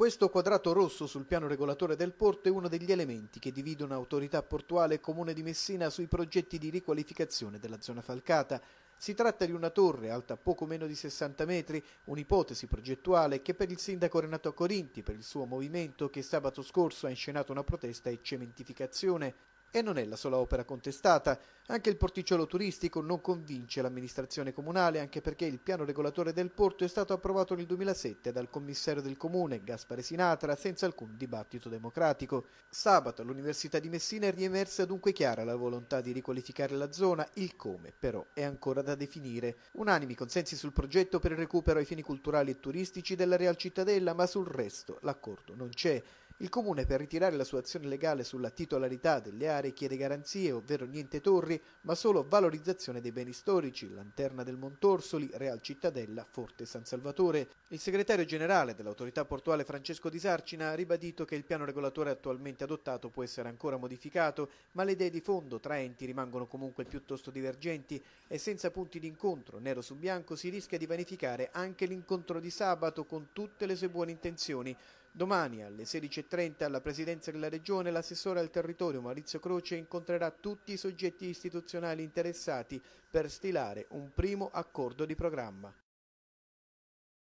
Questo quadrato rosso sul piano regolatore del porto è uno degli elementi che dividono autorità portuale e comune di Messina sui progetti di riqualificazione della zona falcata. Si tratta di una torre alta poco meno di 60 metri, un'ipotesi progettuale che per il sindaco Renato Corinti, per il suo movimento che sabato scorso ha inscenato una protesta e cementificazione, e non è la sola opera contestata, anche il porticciolo turistico non convince l'amministrazione comunale anche perché il piano regolatore del porto è stato approvato nel 2007 dal commissario del comune Gaspare Sinatra senza alcun dibattito democratico. Sabato all'Università di Messina è riemersa dunque chiara la volontà di riqualificare la zona, il come però è ancora da definire. Unanimi consensi sul progetto per il recupero ai fini culturali e turistici della Real Cittadella, ma sul resto l'accordo non c'è. Il comune per ritirare la sua azione legale sulla titolarità delle aree chiede garanzie, ovvero niente torri, ma solo valorizzazione dei beni storici, Lanterna del Montorsoli, Real Cittadella, Forte San Salvatore. Il segretario generale dell'autorità portuale Francesco Di Sarcina ha ribadito che il piano regolatore attualmente adottato può essere ancora modificato, ma le idee di fondo tra enti rimangono comunque piuttosto divergenti e senza punti di incontro, nero su bianco, si rischia di vanificare anche l'incontro di sabato con tutte le sue buone intenzioni, Domani alle 16.30 alla Presidenza della Regione l'assessore al territorio Maurizio Croce incontrerà tutti i soggetti istituzionali interessati per stilare un primo accordo di programma.